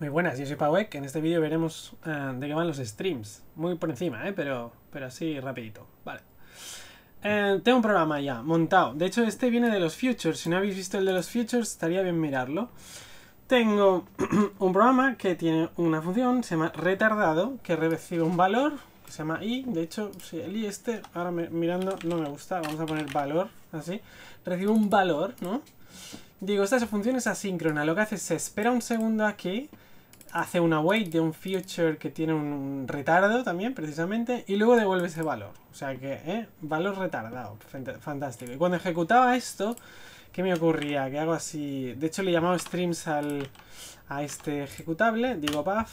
Muy buenas, yo soy Pauek. En este vídeo veremos eh, de qué van los streams. Muy por encima, eh, pero, pero así rapidito. Vale. Eh, tengo un programa ya montado. De hecho, este viene de los Futures. Si no habéis visto el de los Futures, estaría bien mirarlo. Tengo un programa que tiene una función, se llama retardado, que recibe un valor, que se llama i. De hecho, si el i este, ahora mirando, no me gusta. Vamos a poner valor, así. Recibe un valor, ¿no? Digo, esta función es asíncrona. Lo que hace es se espera un segundo aquí hace una wait de un future que tiene un retardo también, precisamente, y luego devuelve ese valor. O sea que, ¿eh? valor retardado, fantástico. Y cuando ejecutaba esto, ¿qué me ocurría? Que hago así, de hecho le he streams al, a este ejecutable, digo path,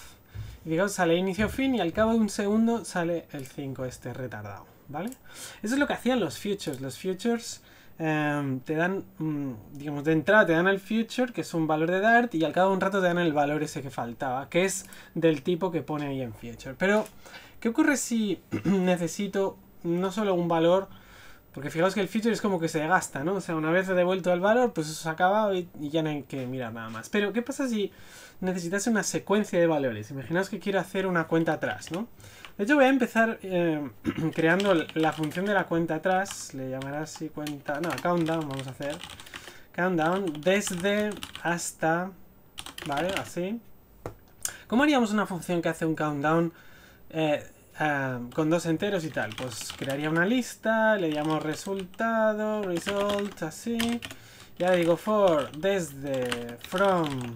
y digo, sale inicio fin y al cabo de un segundo sale el 5 este retardado, ¿vale? Eso es lo que hacían los futures, los futures Em, te dan, mm, digamos, de entrada te dan el future, que es un valor de Dart, y al cabo de un rato te dan el valor ese que faltaba, que es del tipo que pone ahí en future. Pero, ¿qué ocurre si necesito no solo un valor porque fijaos que el feature es como que se gasta, ¿no? O sea, una vez devuelto el valor, pues eso se ha y, y ya no hay que mirar nada más. Pero, ¿qué pasa si necesitas una secuencia de valores? Imaginaos que quiero hacer una cuenta atrás, ¿no? De hecho, voy a empezar eh, creando la función de la cuenta atrás. Le llamarás así cuenta... No, countdown vamos a hacer. Countdown desde hasta... ¿Vale? Así. ¿Cómo haríamos una función que hace un countdown eh, Ah, con dos enteros y tal. Pues crearía una lista, le llamo resultado, result, así. Ya digo for desde from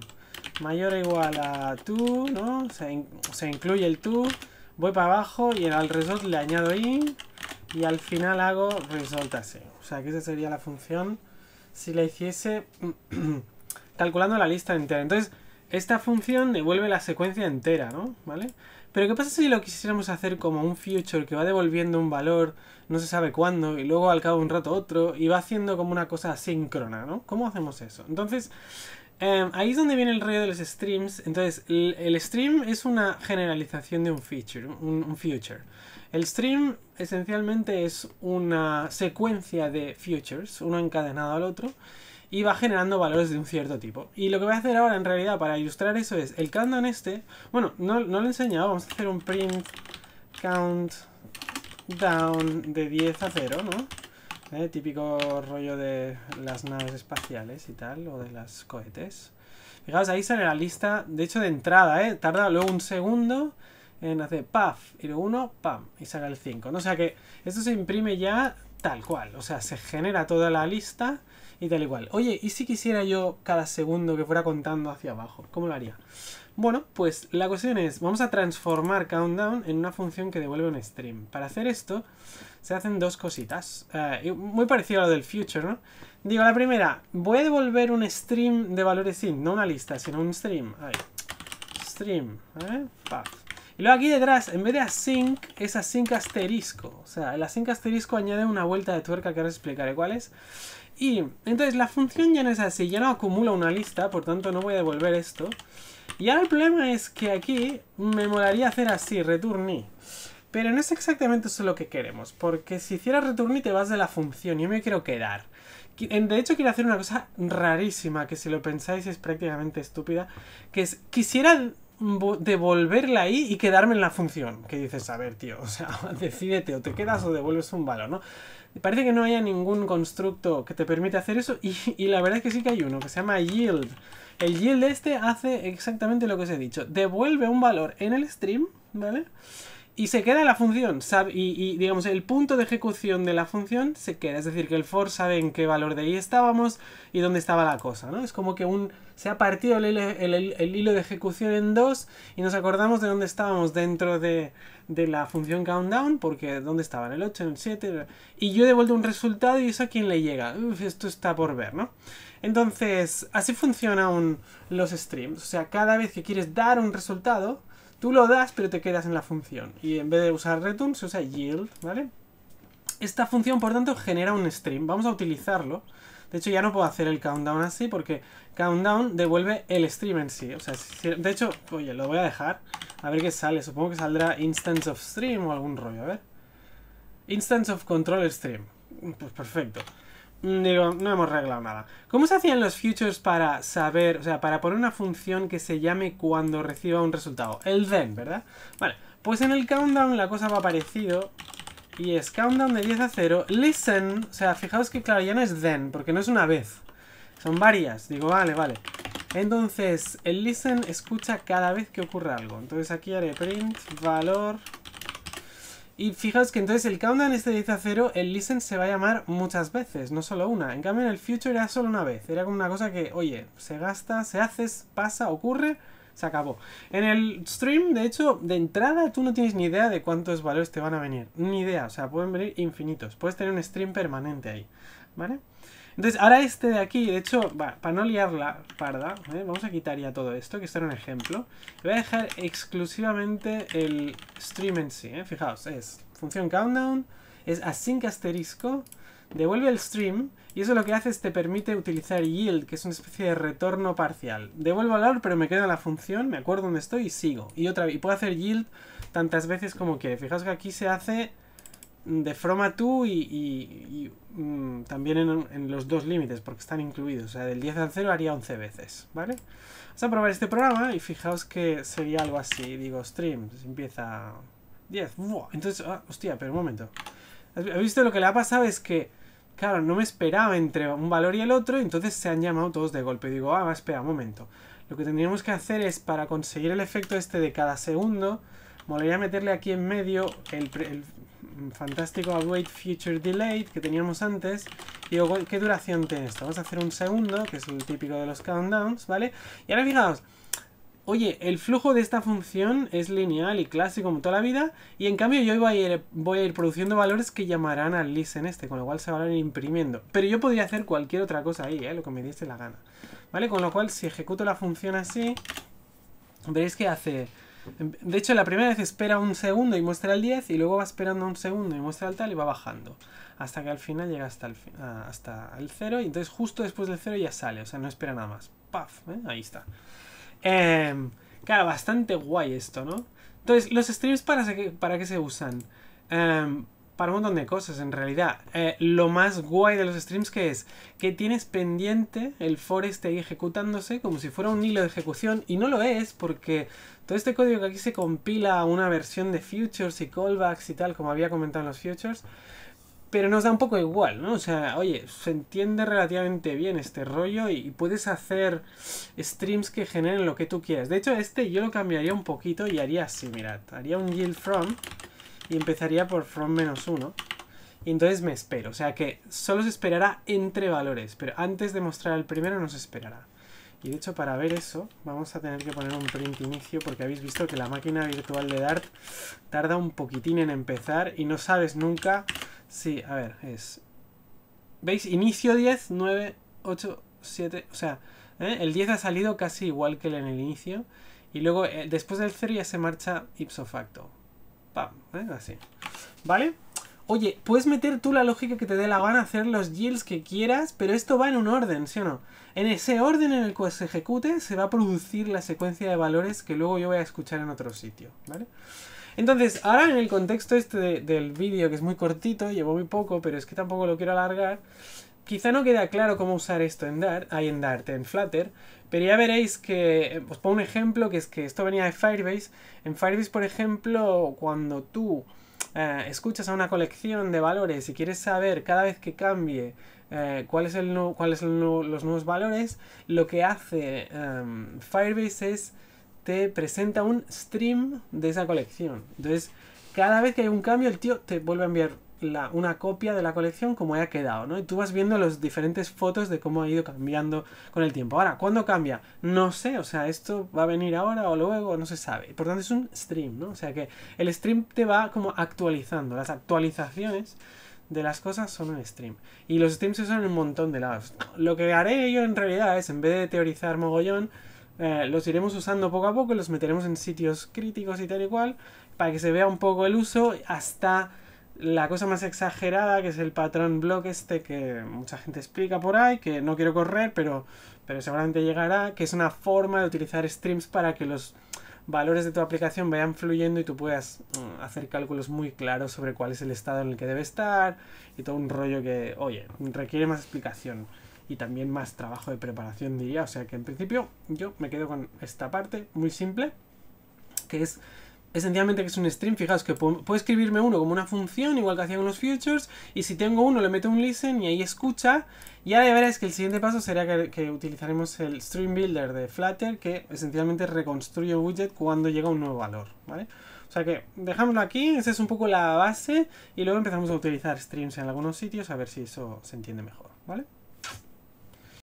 mayor o igual a to, ¿no? Se, se incluye el to. Voy para abajo y al result le añado in. Y al final hago result así. O sea que esa sería la función si la hiciese calculando la lista entera. Entonces, esta función devuelve la secuencia entera, ¿no? ¿Vale? Pero ¿qué pasa si lo quisiéramos hacer como un future que va devolviendo un valor, no se sabe cuándo, y luego al cabo de un rato otro, y va haciendo como una cosa asíncrona, ¿no? ¿Cómo hacemos eso? Entonces, em, ahí es donde viene el rollo de los streams. Entonces, el, stream es una generalización de un feature, un, un future. El stream esencialmente es una secuencia de futures, uno encadenado al otro, y va generando valores de un cierto tipo. Y lo que voy a hacer ahora en realidad para ilustrar eso es el countdown este, bueno, no, no lo he enseñado, vamos a hacer un print countdown de 10 a 0, ¿no? ¿Eh? Típico rollo de las naves espaciales y tal, o de las cohetes. Fijaos, ahí sale la lista, de hecho de entrada, ¿eh? Tarda luego un segundo en hacer paf, y luego uno, pam, y sale el 5. O sea que esto se imprime ya tal cual. O sea, se genera toda la lista y tal cual. Oye, ¿y si quisiera yo cada segundo que fuera contando hacia abajo? ¿Cómo lo haría? Bueno, pues la cuestión es, vamos a transformar countdown en una función que devuelve un stream. Para hacer esto, se hacen dos cositas. Eh, muy parecido a lo del future, ¿no? Digo, la primera, voy a devolver un stream de valores sin, no una lista, sino un stream. Stream, ¿eh? Y luego aquí detrás, en vez de async, es async asterisco. O sea, el async asterisco añade una vuelta de tuerca que ahora os explicaré cuál es. Y entonces la función ya no es así, ya no acumula una lista, por tanto no voy a devolver esto. Y ahora el problema es que aquí me molaría hacer así, return Pero no es exactamente eso lo que queremos, porque si hiciera return te vas de la función, yo me quiero quedar. De hecho, quiero hacer una cosa rarísima, que si lo pensáis es prácticamente estúpida, que es, quisiera devolverla ahí y quedarme en la función. Que dices, a ver, tío, o sea, decídete, o te quedas o devuelves un valor, ¿no? Parece que no haya ningún constructo que te permite hacer eso, y, la verdad es que sí que hay uno, que se llama yield. El yield este hace exactamente lo que os he dicho. Devuelve un valor en el stream, ¿vale? vale y se queda la función, y, digamos, el punto de ejecución de la función se queda, es decir, que el for sabe en qué valor de i estábamos y dónde estaba la cosa, ¿no? Es como que un, se ha partido el, hilo de ejecución en dos y nos acordamos de dónde estábamos dentro de, la función countdown, porque dónde estaba, el 8, el 7, y yo devuelto un resultado y eso a quién le llega, esto está por ver, ¿no? Entonces, así funcionan los streams, o sea, cada vez que quieres dar un resultado, Tú lo das, pero te quedas en la función. Y en vez de usar return, se usa yield, ¿vale? Esta función, por tanto, genera un stream. Vamos a utilizarlo. De hecho, ya no puedo hacer el countdown así porque countdown devuelve el stream en sí. O sea, de hecho, oye, lo voy a dejar. A ver qué sale. Supongo que saldrá instance of stream o algún rollo. A ver. Instance of control stream. Pues perfecto. Digo, no hemos arreglado nada. ¿Cómo se hacían los futures para saber, o sea, para poner una función que se llame cuando reciba un resultado? El then, ¿verdad? Vale, pues en el countdown la cosa va parecido. Y es countdown de 10 a 0. Listen, o sea, fijaos que claro, ya no es then, porque no es una vez. Son varias. Digo, vale, vale. Entonces, el listen escucha cada vez que ocurre algo. Entonces aquí haré print, valor, y fijaos que entonces el countdown este de 10 a 0, el listen se va a llamar muchas veces, no solo una. En cambio en el future era solo una vez. Era como una cosa que, oye, se gasta, se hace, pasa, ocurre, se acabó. En el stream, de hecho, de entrada tú no tienes ni idea de cuántos valores te van a venir. Ni idea, o sea, pueden venir infinitos. Puedes tener un stream permanente ahí, ¿vale? Entonces, ahora este de aquí, de hecho, para no liarla parda, ¿eh? vamos a quitar ya todo esto, que esto era un ejemplo. Voy a dejar exclusivamente el stream en sí, ¿eh? Fijaos, es función countdown, es async asterisco, devuelve el stream, y eso lo que hace es te permite utilizar yield, que es una especie de retorno parcial. Devuelvo el valor, pero me queda la función, me acuerdo dónde estoy y sigo. Y otra y puedo hacer yield tantas veces como que. Fijaos que aquí se hace de forma 2 y, y, mm, también en, los dos límites, porque están incluidos. O sea, del 10 al 0 haría 11 veces, ¿vale? Vamos a probar este programa y fijaos que sería algo así. Digo, stream, empieza 10. Entonces, ah, hostia, pero un momento. ¿Has visto lo que le ha pasado? Es que, claro, no me esperaba entre un valor y el otro, entonces se han llamado todos de golpe. Digo, ah, espera, un momento. Lo que tendríamos que hacer es, para conseguir el efecto este de cada segundo, volvería a meterle aquí en medio el, el fantástico Await Future Delayed que teníamos antes. Digo, ¿qué duración tiene esto? Vamos a hacer un segundo, que es el típico de los countdowns, ¿vale? Y ahora fijaos, oye, el flujo de esta función es lineal y clásico como toda la vida, y en cambio yo voy a ir, voy a ir produciendo valores que llamarán al en este, con lo cual se van a ir imprimiendo. Pero yo podría hacer cualquier otra cosa ahí, ¿eh? lo que me diese la gana. ¿Vale? Con lo cual, si ejecuto la función así, veréis que hace... De hecho, la primera vez espera un segundo y muestra el 10 y luego va esperando un segundo y muestra el tal y va bajando. Hasta que al final llega hasta el, ah, hasta el 0 y entonces justo después del 0 ya sale, o sea, no espera nada más. ¡Paf! ¿eh? Ahí está. Eh, bastante guay esto, ¿no? Entonces, los streams para, para qué se usan? Em, para un montón de cosas en realidad. Eh, lo más guay de los streams que es que tienes pendiente el forest ahí ejecutándose como si fuera un hilo de ejecución y no lo es porque todo este código que aquí se compila a una versión de futures y callbacks y tal como había comentado en los futures. Pero nos da un poco igual, ¿no? O sea, oye, se entiende relativamente bien este rollo y puedes hacer streams que generen lo que tú quieras. De hecho, este yo lo cambiaría un poquito y haría así, mirad. Haría un yield from y empezaría por from menos 1. Y entonces me espero, o sea que solo se esperará entre valores, pero antes de mostrar el primero no se esperará. Y de hecho para ver eso vamos a tener que poner un print inicio porque habéis visto que la máquina virtual de Dart tarda un poquitín en empezar y no sabes nunca si, a ver, es... ¿Veis? Inicio 10, 9, 8, 7, o sea, ¿eh? el 10 ha salido casi igual que el en el inicio y luego eh, después del 0 ya se marcha ipso facto pam, ¿eh? así. ¿Vale? Oye, puedes meter tú la lógica que te dé la gana, hacer los yields que quieras, pero esto va en un orden, ¿sí o no? En ese orden en el que se ejecute se va a producir la secuencia de valores que luego yo voy a escuchar en otro sitio, ¿vale? Entonces, ahora en el contexto este del vídeo, que es muy cortito, llevo muy poco, pero es que tampoco lo quiero alargar, Quizá no queda claro cómo usar esto en Dart, hay en Dart, en Flutter, pero ya veréis que, eh, os pongo un ejemplo, que es que esto venía de Firebase. En Firebase, por ejemplo, cuando tú eh, escuchas a una colección de valores y quieres saber cada vez que cambie eh, cuáles son los nuevos valores, lo que hace em, Firebase es te presenta un stream de esa colección. Entonces, cada vez que hay un cambio, el tío te vuelve a enviar una copia de la colección como haya quedado, ¿no? Y tú vas viendo las diferentes fotos de cómo ha ido cambiando con el tiempo. Ahora, ¿cuándo cambia? No sé, o sea, esto va a venir ahora o luego, no se sabe. Por tanto, es un stream, ¿no? O sea que el stream te va como actualizando. Las actualizaciones de las cosas son un stream. Y los streams se usan en un montón de lados. Lo que haré yo en realidad es, en vez de teorizar mogollón, eh, los iremos usando poco a poco, los meteremos en sitios críticos y tal y cual, para que se vea un poco el uso hasta la cosa más exagerada, que es el patrón block este que mucha gente explica por ahí, que no quiero correr, pero, pero seguramente llegará, que es una forma de utilizar streams para que los valores de tu aplicación vayan fluyendo y tú puedas mm, hacer cálculos muy claros sobre cuál es el estado en el que debe estar y todo un rollo que, oye, requiere más explicación y también más trabajo de preparación, diría. O sea que en principio yo me quedo con esta parte muy simple, que es esencialmente que es un stream, fijaos que puedo escribirme uno como una función, igual que hacía con los futures, y si tengo uno le meto un listen y ahí escucha, y ahora ya veréis que el siguiente paso sería que, utilizaremos el stream builder de Flutter, que esencialmente reconstruye el widget cuando llega un nuevo valor, ¿vale? O sea que dejámoslo aquí, esa es un poco la base, y luego empezamos a utilizar streams en algunos sitios a ver si eso se entiende mejor, ¿vale?